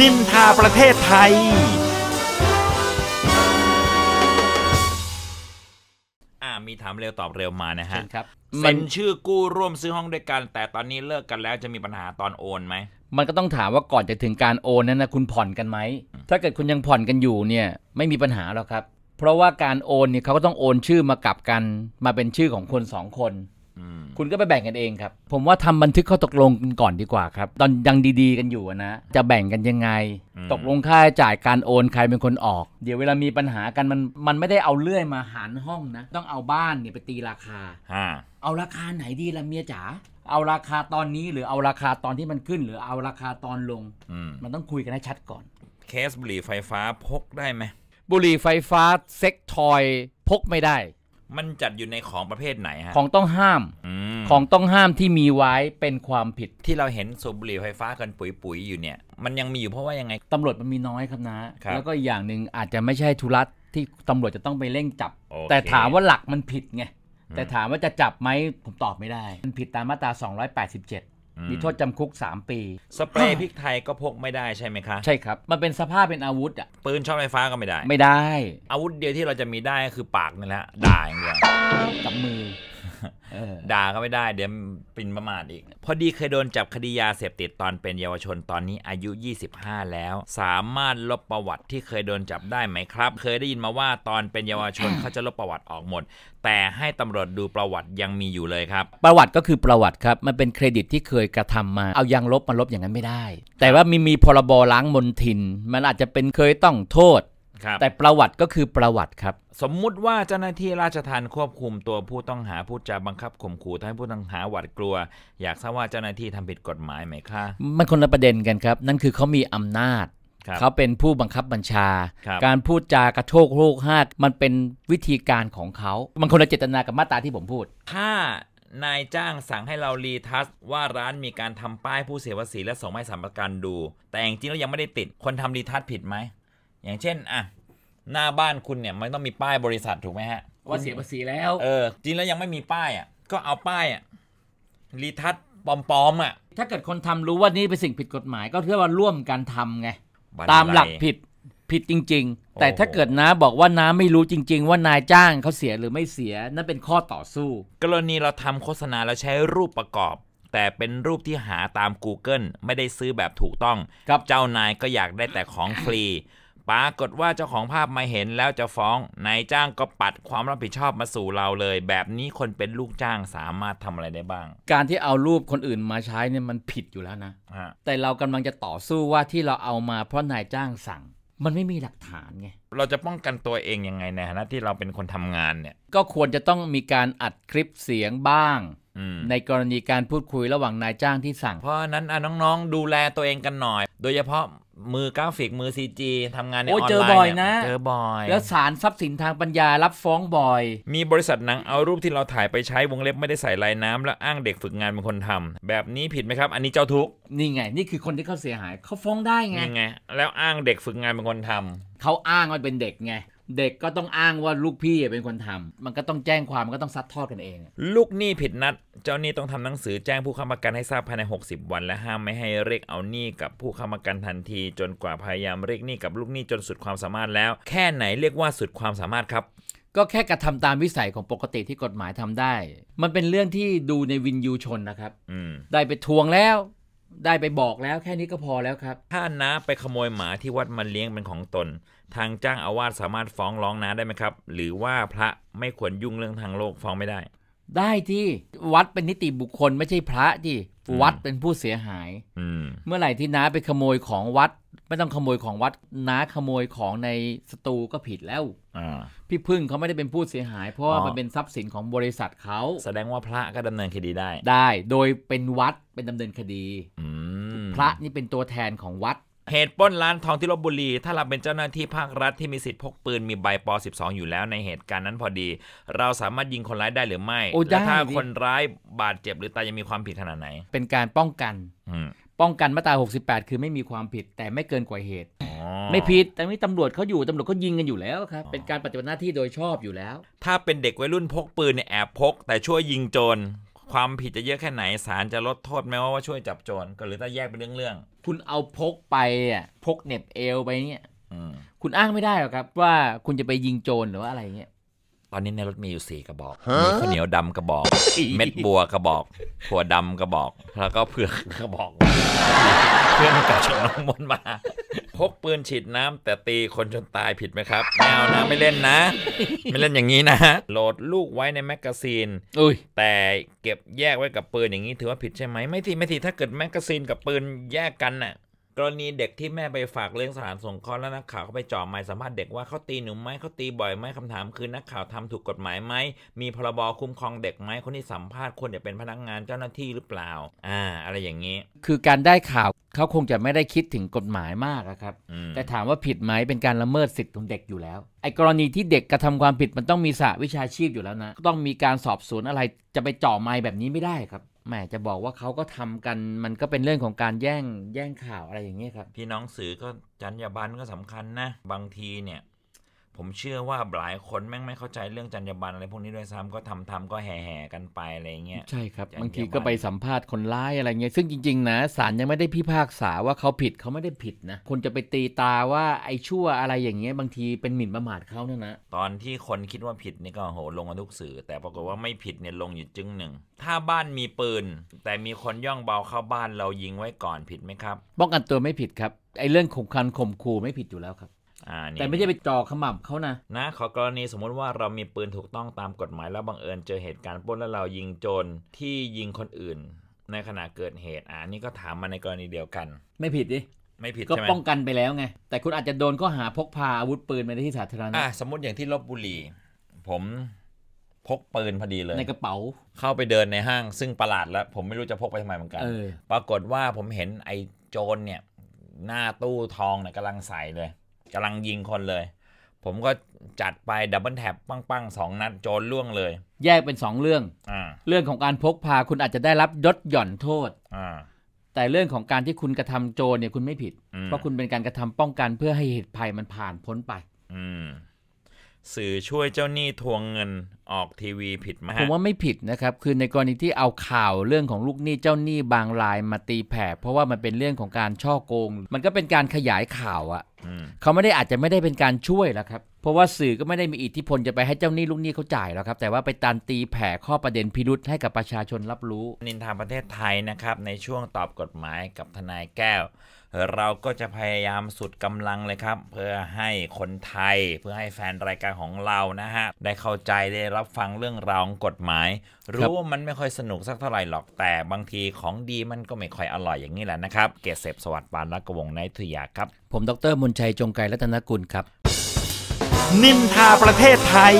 นินทาประเทศไทย อ่า มีถามเร็วตอบเร็วมานะฮะเครับเซ็นชื่อกู้ร่วมซื้อห้องด้วยกัน แต่ตอนนี้เลิกกันแล้วจะมีปัญหาตอนโอนไหม มันก็ต้องถามว่าก่อนจะถึงการโอนนั้นนะคุณผ่อนกันไหม ถ้าเกิดคุณยังผ่อนกันอยู่เนี่ยไม่มีปัญหาหรอกครับ เพราะว่าการโอนเนี่ยเขาก็ต้องโอนชื่อมากลับกันมาเป็นชื่อของคนสองคนคุณก็ไปแบ่งกันเองครับ ผมว่าทำบันทึกข้อตกลงกันก่อนดีกว่าครับ ตอนยังดีๆกันอยู่นะจะแบ่งกันยังไง ตกลงค่าจ่ายการโอนใครเป็นคนออก เดี๋ยวเวลามีปัญหากันมันมันไม่ได้เอาเลื่อยมาหารห้องนะ ต้องเอาบ้านเนี่ยไปตีราคาเอาราคาไหนดีละเมียจ๋าเอาราคาตอนนี้หรือเอาราคาตอนที่มันขึ้น หรือเอาราคาตอนลงมันต้องคุยกันให้ชัดก่อนเคสบุหรี่ไฟฟ้าพกได้ไหมบุหรี่ไฟฟ้าเซ็กทอย พกไม่ได้มันจัดอยู่ในของประเภทไหนฮะ ของต้องห้ามอของต้องห้ามที่มีไว้เป็นความผิดที่เราเห็นสูบบุหรี่ไฟฟ้ากันปุ๋ยยอยู่เนี่ย มันยังมีอยู่เพราะว่ายังไง ตำรวจมันมีน้อยครับนะบแล้วก็อย่างหนึ่งอาจจะไม่ใช่ทุรัตที่ตำรวจจะต้องไปเร่งจับ แต่ถามว่าหลักมันผิดไงแต่ถามว่าจะจับไหมผมตอบไม่ได้ มันผิดตามมาตรา 287มีโทษจำคุก 3 ปี สเปรย์พริกไทยก็พกไม่ได้ใช่ไหมคะ ใช่ครับ มันเป็นสภาพเป็นอาวุธอ่ะปืนช็อตไฟฟ้าก็ไม่ได้ ไม่ได้ อาวุธเดียวที่เราจะมีได้คือปากนี่แหละด่าอย่างเดียวกับมือด่าก็ไม่ได้ เดี๋ยวปินประมาทอีก พอดีเคยโดนจับคดียาเสพติดตอนเป็นเยาวชนตอนนี้อายุ 25 แล้ว สามารถลบประวัติที่เคยโดนจับได้ไหมครับ เคยได้ยินมาว่าตอนเป็นเยาวชนเขาจะลบประวัติออกหมด แต่ให้ตำรวจดูประวัติยังมีอยู่เลยครับ ประวัติก็คือประวัติครับ มันเป็นเครดิตที่เคยกระทำมา เอายังลบมาลบอย่างนั้นไม่ได้ แต่ว่ามีมีพรบล้างมนทิน มันอาจจะเป็นเคยต้องโทษแต่ประวัติก็คือประวัติครับ สมมุติว่าเจ้าหน้าที่ราชทรรมควบคุมตัวผู้ต้องหาพูดจาบังคับข่มขู่ทำให้ผู้ต้องหาหวาดกลัวอยากทราบว่าเจ้าหน้าที่ทำผิดกฎหมายไหมคะมันคนละประเด็นกันครับนั่นคือเขามีอำนาจเขาเป็นผู้บังคับบัญชา การพูดจากระโชกโรคหากมันเป็นวิธีการของเขามันคนละเจตนากับมาตราที่ผมพูด ถ้านายจ้างสั่งให้เรารีทัสว่าร้านมีการทำป้ายผู้เสียภาษีและส่งให้สัมปทกานดู แต่จริงแล้วยังไม่ได้ติดคนทำรีทัสผิดไหมอย่างเช่นอ่ะหน้าบ้านคุณเนี่ยมันต้องมีป้ายบริษัทถูกไหมฮะว่าเสียภาษีแล้ว เออ จริงแล้วยังไม่มีป้ายอ่ะ ก็เอาป้ายอ่ะรีทัชปอมๆอ่ะ ถ้าเกิดคนทำรู้ว่านี่เป็นสิ่งผิดกฎหมายก็เรียกว่าร่วมกันทำไงตามหลักผิดผิดจริงๆ แต่ถ้าเกิดน้าบอกว่าน้าไม่รู้จริง ๆ ว่านายจ้างเขาเสียหรือไม่เสียนั่นเป็นข้อต่อสู้ กรณีเราทำโฆษณาแล้วใช้รูปประกอบ แต่เป็นรูปที่หาตาม Google ไม่ได้ซื้อแบบถูกต้อง เจ้านายก็อยากได้แต่ของฟรีปรากฏว่าเจ้าของภาพมาเห็นแล้วจะฟ้อง นายจ้างก็ปัดความรับผิดชอบมาสู่เราเลย แบบนี้คนเป็นลูกจ้างสามารถทำอะไรได้บ้าง การที่เอารูปคนอื่นมาใช้เนี่ยมันผิดอยู่แล้วนะะแต่เรากำลังจะต่อสู้ว่าที่เราเอามาเพราะนายจ้างสั่ง มันไม่มีหลักฐานไง เราจะป้องกันตัวเองยังไงในฐานะที่เราเป็นคนทำงานเนี่ยก็ควรจะต้องมีการอัดคลิปเสียงบ้าง ในกรณีการพูดคุยระหว่างนายจ้างที่สั่ง เพราะนั้นน้องๆดูแลตัวเองกันหน่อยโดยเฉพาะมือกราฟิกมือซีจีทำงานในออนไลน์เจอบ่อยนะเจอบ่อย แล้วสารทรัพย์สินทางปัญญารับฟ้องบ่อย มีบริษัทหนังเอารูปที่เราถ่ายไปใช้วงเล็บไม่ได้ใส่ลายน้ำ แล้วอ้างเด็กฝึกงานเป็นคนทำ แบบนี้ผิดไหมครับ อันนี้เจ้าทุก นี่ไง นี่คือคนที่เขาเสียหายเขาฟ้องได้ไงนี่ไง แล้วอ้างเด็กฝึกงานเป็นคนทำเขาอ้างว่าเป็นเด็กไงเด็กก็ต้องอ้างว่าลูกพี่เป็นคนทำ มันก็ต้องแจ้งความ มันก็ต้องซัดทอดกันเอง ลูกหนี้ผิดนัด เจ้าหนี้ต้องทำหนังสือแจ้งผู้ค้ำประกันให้ทราบภายใน 60 วัน และห้ามไม่ให้เรียกเอาหนี้กับผู้ค้ำประกันทันที จนกว่าพยายามเรียกหนี้กับลูกหนี้จนสุดความสามารถแล้ว แค่ไหนเรียกว่าสุดความสามารถครับ ก็แค่กระทำตามวิสัยของปกติที่กฎหมายทำได้ มันเป็นเรื่องที่ดูในวินยูชนนะครับได้ไปทวงแล้ว ได้ไปบอกแล้วแค่นี้ก็พอแล้วครับ ถ้าน้าไปขโมยหมาที่วัดมาเลี้ยงเป็นของตนทางจ้างอาวาสสามารถฟ้องร้องนะได้ไหมครับ หรือว่าพระไม่ควรยุ่งเรื่องทางโลกฟ้องไม่ได้ ได้ที่วัดเป็นนิติบุคคล ไม่ใช่พระที่วัดเป็นผู้เสียหาย อืมเมื่อไหร่ที่น้าไปขโมยของวัดไม่ต้องขโมยของวัดน้าขโมยของในสตูก็ผิดแล้วอพี่พึ่งเขาไม่ได้เป็นผู้เสียหาย เพราะว่ามันเป็นทรัพย์สินของบริษัทเขาแสดงว่าพระก็ดำเนินคดีได้ ได้ โดยเป็นวัดเป็นดำเนินคดี อืมพระนี่เป็นตัวแทนของวัดเหตุป้น ร้าน ทองที่ลบบุรีถ้าเราเป็นเจ้าหน้าที่ภาครัฐ ที่ มีสิทธิ์พกปืนมีใบป .12 อยู่แล้ว ในเหตุการณ์นั้นพอดี เราสามารถยิงคนร้าย ได้หรือไม่้และถ้า คนร้ายบาดเจ็บ หรือตายยัง มีความผิดขนาดไหน เป็นการป้องกัน ป้องกันมาตรา68 คือไม่มีความผิดแต่ไม่เกินกว่าเหตุไม่ผิดแต่ไม่ตำรวจเขาอยู่ตำรวจเขายิงกันอยู่แล้วครับ เป็นการปฏิบัติหน้าที่โดยชอบอยู่แล้ว ถ้าเป็นเด็กวัยรุ่นพกปืนเนี่ยแอบพกแต่ช่วยยิงโจรความผิดจะเยอะแค่ไหนศาลจะลดโทษไหมว่าว่าช่วยจับโจรก็หรือถ้าแยกเป็นเรื่องๆคุณเอาพกไปอ่ะ พกเหน็บเอวไปเนี่ยคุณอ้างไม่ได้หรอกครับว่าคุณจะไปยิงโจรหรือว่าอะไรเงี้ยตอนนี้ในรถมีอยู่สี่กระบอกมีข้าวเหนียวดำกระบอกเม็ดบัวกระบอกถั่วดำกระบอก แล้วก็เผือกกระบอกเพื่อนกับชาน้องมนมาพกปืนฉีดน้ำแต่ตีคนจนตายผิดไหมครับแมวนะไม่เล่นนะ ไม่เล่นอย่างนี้นะโหลดลูกไว้ในแมกกาซีนอุ้ยแต่เก็บแยกไว้กับปืนอย่างนี้ ถือว่าผิดใช่ไหมไม่ทีไม่ทีถ้าเกิดแมกกาซีนกับปืนแยกกันน่ะกรณีเด็กที่แม่ไปฝากเลี้ยงสถานสงเคราะห์แล้วนักข่าวเขาไปจ่อไม้สัมภาษณ์เด็กว่าเขาตีหนุ่มไหมเขาตีบ่อยไหมคำถามคือนักข่าวทำถูกกฎหมายไหมมีพรบคุ้มครองเด็กไหมคนที่สัมภาษณ์ควรจะเป็นพนักงานเจ้าหน้าที่หรือเปล่าอ่าอะไรอย่างนี้คือการได้ข่าวเขาคงจะไม่ได้คิดถึงกฎหมายมากครับแต่ถามว่าผิดไหมเป็นการละเมิดสิทธิ์ของเด็กอยู่แล้วไอ้กรณีที่เด็กกระทำความผิดมันต้องมีสหวิชาชีพอยู่แล้วนะ ต้องมีการสอบสวนอะไรจะไปจ่อไม้แบบนี้ไม่ได้ครับ แม่จะบอกว่าเขาก็ทำกันมันก็เป็นเรื่องของการแย่งแย่งข่าวอะไรอย่างเงี้ยครับ พี่น้องสื่อก็จรรยาบรรณก็สำคัญนะ บางทีเนี่ยผมเชื่อว่าหลายคนแม่งไม่เข้าใจเรื่องจรรยาบรรณอะไรพวกนี้ด้วยซ้ำก็ทำทำก็แห่แห่กันไปอะไรเงี้ยใช่ครับ บางทีก็ไปสัมภาษณ์คนร้ายอะไรเงี้ยซึ่งจริง ๆนะศาลยังไม่ได้พิพากษาว่าเขาผิดเขาไม่ได้ผิดนะคนจะไปตีตาว่าไอ้ชั่วอะไรอย่างเงี้ยบางทีเป็นหมิ่นประมาทเขาเนี่ยนะ ตอนที่คนคิดว่าผิดนี่ก็โหลงมาทุกสื่อแต่ปรากฏว่าไม่ผิดเนี่ยลงอยู่จึงหนึ่งถ้าบ้านมีปืน แต่มีคนย่องเบาเข้าบ้านเรายิงไว้ก่อนผิดไหมครับป้องกันตัวไม่ผิดครับไอ้เรื่องข่มขันข่มขู่ไม่ผิดอยู่แล้วครับแต่ไม่ใช่ไปจ่อขมับเขานะนะ ขอกรณีสมมติว่าเรามีปืนถูกต้องตามกฎหมายแล้วบังเอิญ เจอเหตุการณ์ปล้นแล้วเรายิงโจรที่ยิงคนอื่น ในขณะเกิดเหตุอ่านี่ก็ถามมาในกรณีเดียวกัน ไม่ผิดดิไม่ผิดก็ป้องกันไปแล้วไงแต่คุณอาจจะโดนข้อหาพกพาอาวุธปืนไปในที่สาธารณะสมมติอย่างที่ลบบุรี ผมพกปืนพอดีเลยในกระเป๋าเข้าไปเดินในห้างซึ่งประหลาดแล้วผมไม่รู้จะพกไปทำไมเหมือนกันปรากฏว่าผมเห็นไอ้โจรเนี่ยหน้าตู้ทองเนี่ยกำลังใส่เลยกำลังยิงคนเลย ผมก็จัดไปดับเบิลแท็บปั้งๆสองนัดโจรล่วงเลย แยกเป็นสองเรื่องอเรื่องของการพกพาคุณอาจจะได้รับยศหย่อนโทษ แต่เรื่องของการที่คุณกระทำโจรเนี่ยคุณไม่ผิด เพราะคุณเป็นการกระทำป้องกันเพื่อให้เหตุภัยมันผ่านพ้นไป อืสื่อช่วยเจ้าหนี้ทวงเงินออกทีวีผิดไหมผมว่าไม่ผิดนะครับคือในกรณีที่เอาข่าวเรื่องของลูกหนี้เจ้าหนี้บางราย มาตีแผ่เพราะว่ามันเป็นเรื่องของการช่อโกงมันก็เป็นการขยายข่าวอะ่ะเขาไม่ได้อาจจะไม่ได้เป็นการช่วยแล้วครับราะว่าสื่อก็ไม่ได้มีอิทธิพลจะไปให้เจ้าหนี้ลูกหนี้เขาจ่ายหรอกครับแต่ว่าไปตันตีแผ่ข้อประเด็นพิรุษให้กับประชาชนรับรู้นินทาประเทศไทยนะครับในช่วงตอบกฎหมายกับทนายแก้ว เราก็จะพยายามสุดกำลังเลยครับ เพื่อให้คนไทยเพื่อให้แฟนรายการของเรานะฮะได้เข้าใจได้รับฟังเรื่องราวของกฎหมายรู้ว่ามันไม่ค่อยสนุกสักเท่าไหร่หรอกแต่บางทีของดีมันก็ไม่ค่อยอร่อยอย่างนี้แหละนะครับ เกษเสพสวัสดิ์ปานรักวงในทุยาครับผมดรมนชัยจงไกรรัตนกุลครับนินทาประเทศไทย